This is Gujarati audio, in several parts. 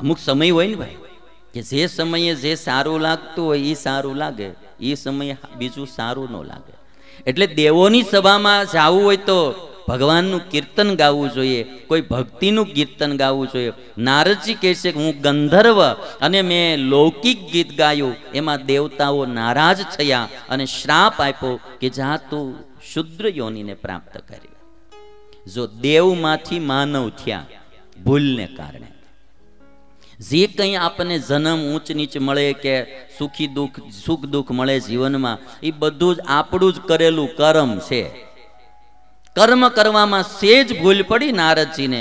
અમુક સમય હોય ને ભાઈ કે જે સમયે જે સારું લાગતું હોય એ સારું લાગે એ સમયે બીજું સારું ન લાગે એટલે દેવોની સભામાં જવું હોય તો ભગવાનનું કીર્તન ગાવું જોઈએ કોઈ ભક્તિનું કીર્તન ગાવું જોઈએ નારદજી કહે છે કે હું ગંધર્વ અને મેં લૌકિક ગીત ગાયું એમાં દેવતાઓ નારાજ થયા અને શ્રાપ આપ્યો કે જા તું શુદ્ર યોનિને પ્રાપ્ત કરી જો દેવમાંથી માનવ થયા ભૂલને કારણે જે કંઈ આપણને જન્મ ઊંચ નીચ મળે કે સુખી દુઃખ સુખ દુઃખ મળે જીવનમાં એ બધું જ આપણું જ કરેલું કર્મ છે કર્મ કરવામાં સેજ ભૂલ પડી નારદજીને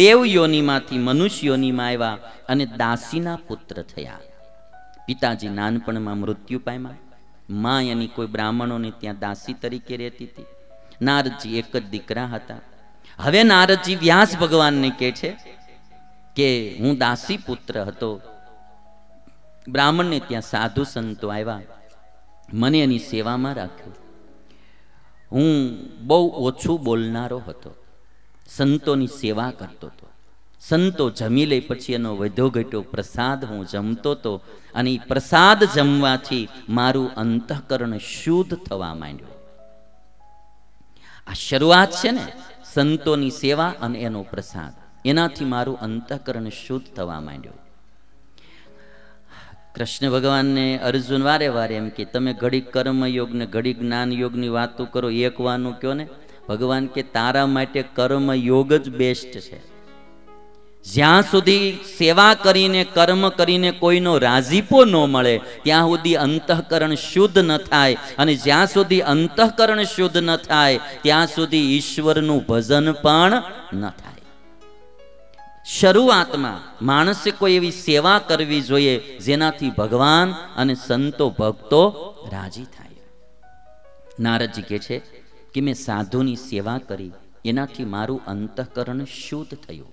દેવયોનીમાંથી મનુષ્યોનીમાં આવ્યા અને દાસીના પુત્ર થયા પિતાજી નાનપણમાં મૃત્યુ પામ્યા મા એની કોઈ બ્રાહ્મણોને ત્યાં દાસી તરીકે રહેતી હતી નારદજી એક જ દીકરા હતા હવે નારદજી વ્યાસ ભગવાનને કહે છે કે હું દાસી પુત્ર હતો બ્રાહ્મણને ત્યાં સાધુ સંતો આવ્યા મને એની સેવામાં રાખ્યો હું બહુ ઓછું બોલનારો હતો સંતોની સેવા કરતો હતો સંતો જમી લે પછી એનો વધો ઘટ્યો પ્રસાદ હું જમતો હતો અને પ્રસાદ જમવાથી મારું અંતઃકરણ શુદ્ધ થવા માંડ્યું આ શરૂઆત છે ને સંતોની સેવા અને એનો પ્રસાદ એનાથી મારું અંતઃકરણ શુદ્ધ થવા માંડ્યું કૃષ્ણ ભગવાનને અર્જુન વારે વારે એમ કે તમે ઘડી કર્મયોગ ને ઘડી જ્ઞાન યોગની વાતો કરો એક વાનું ને ભગવાન કે તારા માટે કર્મ જ બેસ્ટ છે જ્યાં સુધી સેવા કરીને કર્મ કરીને કોઈનો રાજીપો ન મળે ત્યાં સુધી અંતઃકરણ શુદ્ધ ન થાય અને જ્યાં સુધી અંતઃકરણ શુદ્ધ ન થાય ત્યાં સુધી ઈશ્વરનું ભજન પણ ન થાય શરૂઆતમાં માણસે કોઈ એવી સેવા કરવી જોઈએ જેનાથી ભગવાન અને સંતો ભક્તો રાજી થાય નારદજી કે છે કે મેં સાધુની સેવા કરી એનાથી મારું અંતઃકરણ શુદ્ધ થયું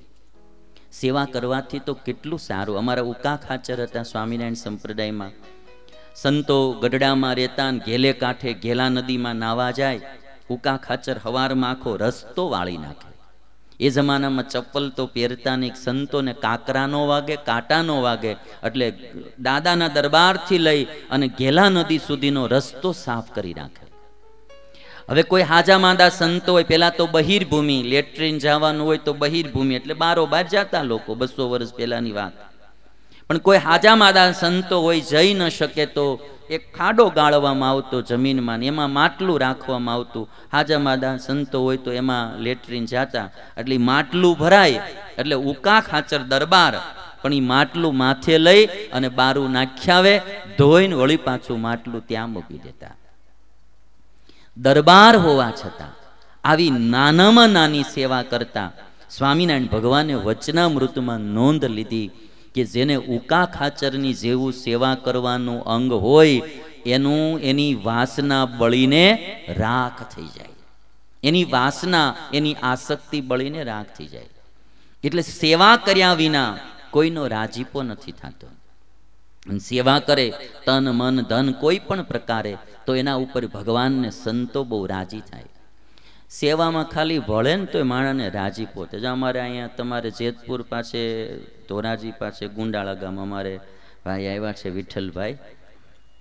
સેવા કરવાથી તો કેટલું સારું અમારા ઉકા ખાચર હતા સ્વામિનારાયણ સંપ્રદાયમાં સંતો ગઢડામાં રહેતા ઘેલે કાંઠે ઘેલા નદીમાં નાવા જાય ઉકા ખાચર હવારમાં આખો રસ્તો વાળી નાખે એ જમાનામાં ચપ્પલ તો પહેરતા નહીં સંતોને કાંકરાનો વાગે કાંટાનો વાગે એટલે દાદાના દરબારથી લઈ અને ઘેલા નદી સુધીનો રસ્તો સાફ કરી નાખે હવે કોઈ હાજા માંદા સંતો હોય પહેલાં તો બહિર્ભૂમિ લેટ્રિન જવાનું હોય તો બહિર્ભૂમિ એટલે બારોબાર જતા લોકો બસો વર્ષ પહેલાંની વાત પણ કોઈ હાજા માદા સંતો હોય જઈ ન શકે તો એક ખાડો ગાળવામાં આવતો જમીનમાં એમાં માટલું રાખવામાં આવતું હાજા માદા સંતો હોય તો એમાં લેટરીન જાતા એટલે માટલું ભરાય એટલે ઉકા ખાચર દરબાર પણ એ માટલું માથે લઈ અને બારું નાખ્યાવે ધોઈને વળી પાછું માટલું ત્યાં મૂકી દેતા દરબાર હોવા છતાં આવી નાનામાં નાની સેવા કરતા સ્વામિનારાયણ ભગવાને વચનામૃતમાં નોંધ લીધી કે જેને ઉકા ખાચરની જેવું સેવા કરવાનું અંગ હોય એનું એની વાસના બળીને રાખ થઈ જાય એની વાસના એની આસક્તિ બળીને રાખ થઈ જાય એટલે સેવા કર્યા વિના કોઈનો રાજીપો નથી થતો સેવા કરે તન મન ધન કોઈ પણ પ્રકારે તો એના ઉપર ભગવાનને સંતો બહુ રાજી થાય સેવામાં ખાલી ભળે ને તોય માણસને રાજી પોતે જ અમારે અહીંયા તમારે જેતપુર પાસે ધોરાજી પાસે ગુંડાળા ગામ અમારે ભાઈ આવ્યા છે વિઠ્ઠલભાઈ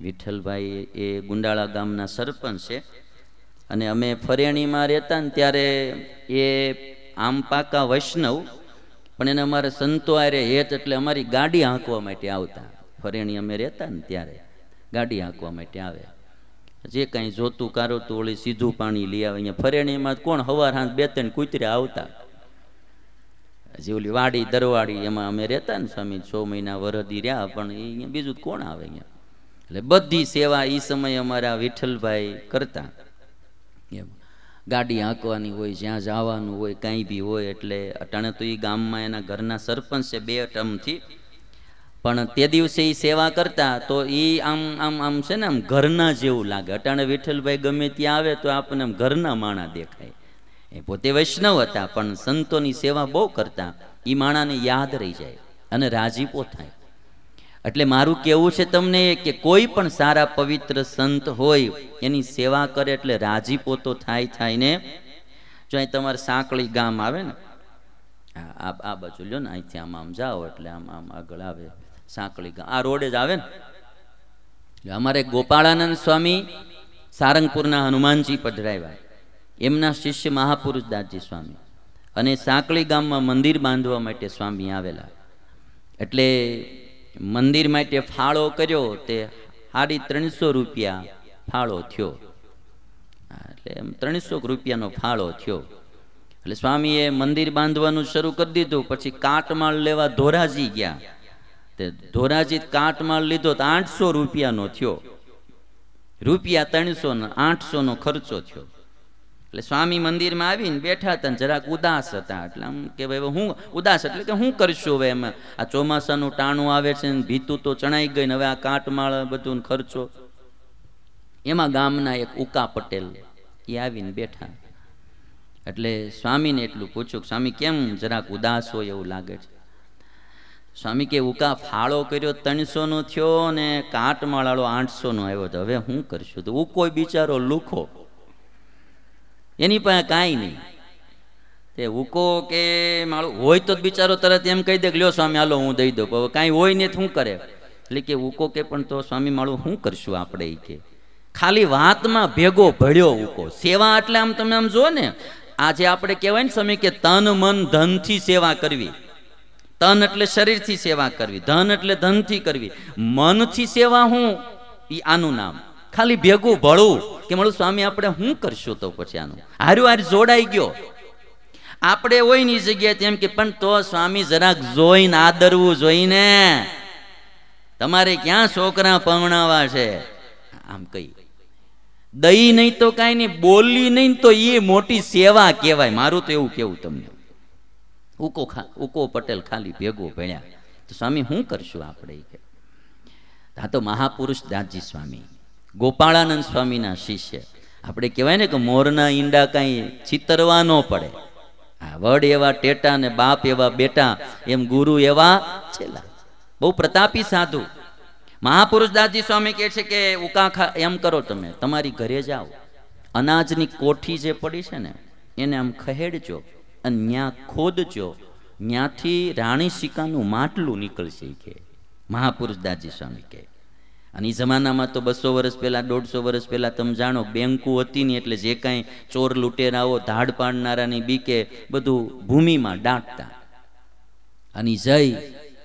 વિઠ્ઠલભાઈ એ ગુંડાળા ગામના સરપંચ છે અને અમે ફરેણીમાં રહેતા ને ત્યારે એ આમ પાકા વૈષ્ણવ પણ એને અમારે સંતો આરે હેત એટલે અમારી ગાડી હાંકવા માટે આવતા ફરેણી અમે રહેતા ને ત્યારે ગાડી હાંકવા માટે આવ્યા જે કઈ જોતું કારોતું ઓળી સીધું પાણી લઈ આવે અહીંયા ફરેણીમાં કોણ હવાર હાથ બે ત્રણ કૂતરા આવતા હજી ઓલી વાડી દરવાડી એમાં અમે રહેતા ને સ્વામી છ મહિના વરદી રહ્યા પણ અહીંયા બીજું કોણ આવે અહીંયા એટલે બધી સેવા એ સમયે અમારા વિઠ્ઠલભાઈ કરતા એમ ગાડી હાંકવાની હોય જ્યાં જવાનું હોય કાંઈ બી હોય એટલે અટાણે તો એ ગામમાં એના ઘરના સરપંચ છે બે ટર્મથી પણ તે દિવસે એ સેવા કરતા તો એ આમ આમ આમ છે ને આમ ઘરના જેવું લાગે અટાણે વિઠ્ઠલભાઈ ગમે ત્યાં આવે તો આપણને આમ ઘરના માણા દેખાય એ પોતે વૈષ્ણવ હતા પણ સંતોની સેવા બહુ કરતા એ માણાને યાદ રહી જાય અને રાજીપો થાય એટલે મારું કહેવું છે તમને કે કોઈ પણ સારા પવિત્ર સંત હોય એની સેવા કરે એટલે રાજીપો તો થાય થાય ને જો અહીં તમારે સાંકળી ગામ આવે ને આ આ બાજુ લ્યો ને અહીંથી આમ આમ જાઓ એટલે આમ આમ આગળ આવે સાંકળી ગામ આ રોડે જ આવે ને અમારે ગોપાળાનંદ સ્વામી સારંગપુરના હનુમાનજી પધરાવ્યા એમના શિષ્ય મહાપુરુષ દાસજી સ્વામી અને સાંકળી ગામમાં મંદિર બાંધવા માટે સ્વામી આવેલા એટલે મંદિર માટે ફાળો કર્યો તે સાડી ત્રણસો રૂપિયા ફાળો થયો એટલે ત્રણસો રૂપિયાનો ફાળો થયો એટલે સ્વામીએ મંદિર બાંધવાનું શરૂ કરી દીધું પછી કાટમાળ લેવા ધોરાજી ગયા તે ધોરાજી કાટમાળ લીધો તો આઠસો રૂપિયાનો થયો રૂપિયા ત્રણસો આઠસો નો ખર્ચો થયો એટલે સ્વામી મંદિરમાં આવીને બેઠા હતા જરાક ઉદાસ હતા એટલે આમ કે ભાઈ હું ઉદાસ એટલે કે શું કરશું હવે એમાં આ ચોમાસાનું ટાણું આવે છે ને ભીતું તો ચણાઈ ગઈ ને હવે આ કાટમાળ બધું ખર્ચો એમાં ગામના એક ઉકા પટેલ એ આવીને બેઠા એટલે સ્વામીને એટલું પૂછ્યું સ્વામી કેમ જરાક ઉદાસ હોય એવું લાગે છે સ્વામી કે ઉકા ફાળો કર્યો ત્રણસોનો થયો ને કાટમાળાળો આઠસોનો આવ્યો તો હવે શું કરશું તો ઉકો બિચારો લુખો એની પાસે કાંઈ નહીં તે ઉકો કે માળો હોય તો જ બિચારો તરત એમ કહી દે કે લ્યો સ્વામી હાલો હું દઈ દઉં કાંઈ હોય ને શું કરે એટલે કે ઉકો કે પણ તો સ્વામી માળું શું કરશું આપણે એ કે ખાલી વાતમાં ભેગો ભળ્યો ઉકો સેવા એટલે આમ તમે આમ જો ને આજે આપણે કહેવાય ને સ્વામી કે તન મન ધનથી સેવા કરવી તન એટલે શરીરથી સેવા કરવી ધન એટલે ધનથી કરવી મનથી સેવા હું એ આનું નામ ખાલી ભેગું ભળવું કે મળું સ્વામી આપણે શું કરશું તો પછી આનું હારું હાર જોડાઈ ગયો આપણે હોય ની જગ્યાએ તેમ કે પણ તો સ્વામી જરાક જોઈને આદરવું જોઈને તમારે ક્યાં છોકરા પવણાવા છે આમ કહી દઈ નહીં તો કાંઈ નહીં બોલી નહીં તો એ મોટી સેવા કહેવાય મારું તો એવું કેવું તમને ઉકો ખા ઉકો પટેલ ખાલી ભેગો ભણ્યા તો સ્વામી શું કરશું આપણે કે આ તો મહાપુરુષ દાસજી સ્વામી ગોપાળાનંદ સ્વામીના શિષ્ય આપણે કહેવાય ને કે મોરના ઈંડા કાંઈ ચિતરવા ન પડે આ વડ એવા ટેટા ને બાપ એવા બેટા એમ ગુરુ એવા છેલ્લા બહુ પ્રતાપી સાધુ મહાપુરુષ દાસજી સ્વામી કહે છે કે ઉકા ખા એમ કરો તમે તમારી ઘરે જાઓ અનાજની કોઠી જે પડી છે ને એને આમ ખહેડજો અને ત્યાં ખોદજો ત્યાંથી રાણી સિકાનું માટલું નીકળશે કે મહાપુરુષ દાજી સ્વામી કહે અને એ જમાનામાં તો બસો વર્ષ પહેલાં દોઢસો વર્ષ પહેલાં તમે જાણો બેંકો હતી ને એટલે જે કાંઈ ચોર લૂંટેરાઓ ધાડ પાડનારાની બીકે બધું ભૂમિમાં દાટતા અને જઈ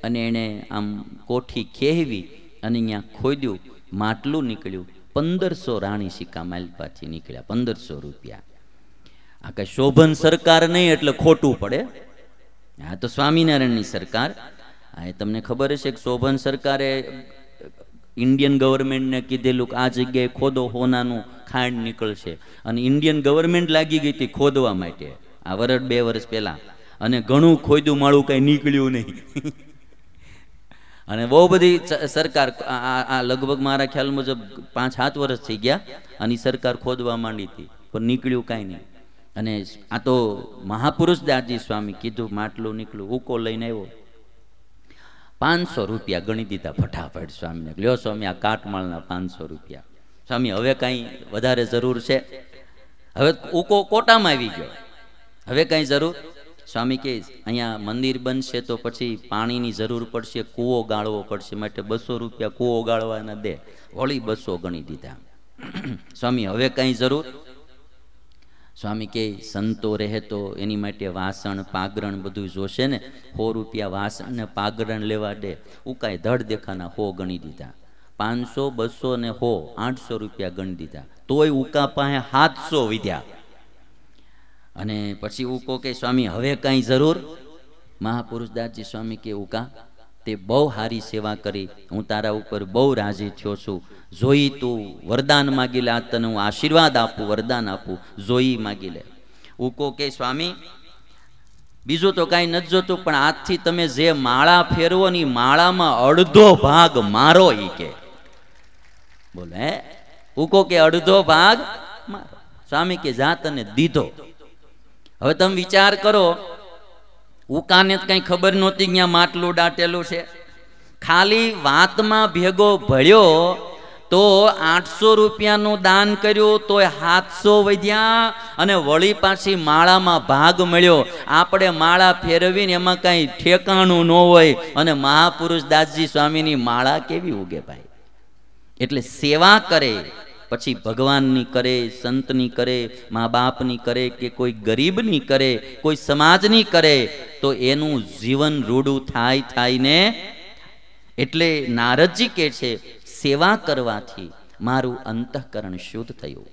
અને એણે આમ કોઠી ખેવી અને ત્યાં ખોદ્યું માટલું નીકળ્યું પંદરસો રાણી સિક્કા માલપાથી નીકળ્યા પંદરસો રૂપિયા આ કઈ શોભન સરકાર નહીં એટલે ખોટું પડે હા તો સ્વામિનારાયણની સરકાર હા એ તમને ખબર હશે કે શોભન સરકારે ઇન્ડિયન ગવર્મેન્ટને કીધેલું કે આ જગ્યાએ ખોદો હોનાનું ખાંડ નીકળશે અને ઇન્ડિયન ગવર્મેન્ટ લાગી ગઈ હતી ખોદવા માટે આ વરસ બે વર્ષ પહેલાં અને ઘણું ખોદ્યું માળું કંઈ નીકળ્યું નહીં અને બહુ બધી સરકાર આ લગભગ મારા ખ્યાલ મુજબ પાંચ સાત વર્ષ થઈ ગયા અને સરકાર ખોદવા માંડી હતી પણ નીકળ્યું કાંઈ નહીં અને આ તો મહાપુરુષ દાસજી સ્વામી કીધું માટલું નીકળ્યું ઉકો લઈને આવ્યો પાંચસો રૂપિયા ગણી દીધા ફટાફટ સ્વામીને લ્યો સ્વામી આ કાટમાળના પાંચસો રૂપિયા સ્વામી હવે કાંઈ વધારે જરૂર છે હવે ઉકો કોટામાં આવી ગયો હવે કાંઈ જરૂર સ્વામી કહે અહીંયા મંદિર બનશે તો પછી પાણીની જરૂર પડશે કૂવો ગાળવો પડશે માટે બસો રૂપિયા કૂવો ગાળવાના દે વળી બસો ગણી દીધા સ્વામી હવે કાંઈ જરૂર સ્વામી કે સંતો રહે તો એની માટે વાસણ પાગરણ બધું જોશે ને સો રૂપિયા વાસણ ને પાગરણ લેવા દે ઉકાય ધડ દેખાના હો ગણી દીધા પાંચસો બસો ને હો આઠસો રૂપિયા ગણી દીધા તોય ઉકા પાસે સાતસો વિધ્યા અને પછી ઉકો કે સ્વામી હવે કાંઈ જરૂર મહાપુરુષ દાસજી સ્વામી કે ઉકા તે બહુ સારી સેવા કરી હું તારા ઉપર બહુ રાજી થયો છું જોઈ તું વરદાન માગી લે તને હું આશીર્વાદ આપું વરદાન આપું જોઈ માગી લે ઉકો કે સ્વામી બીજું તો કાંઈ નથી જોતું પણ આજથી તમે જે માળા ફેરવો ને માળામાં અડધો ભાગ મારો ઈ કે બોલે હે ઉકો કે અડધો ભાગ મારો સ્વામી કે જા તને દીધો હવે તમે વિચાર કરો ઉકાને કંઈ ખબર નહોતી ક્યાં માટલું દાટેલું છે ખાલી વાતમાં ભેગો ભળ્યો તો આઠસો રૂપિયાનું દાન કર્યું તોય સાતસો વધ્યા અને વળી પાછી માળામાં ભાગ મળ્યો આપણે માળા ફેરવીને એમાં કાંઈ ઠેકાણું ન હોય અને મહાપુરુષ દાસજી સ્વામીની માળા કેવી ઉગે ભાઈ એટલે સેવા કરે પછી ભગવાનની કરે સંતની કરે મા બાપની કરે કે કોઈ ગરીબની કરે કોઈ સમાજની કરે તો એનું જીવન રૂડું થાય થાય ને એટલે નારદજી કહે છે સેવા કરવાથી મારું અંતઃકરણ શુદ્ધ થયું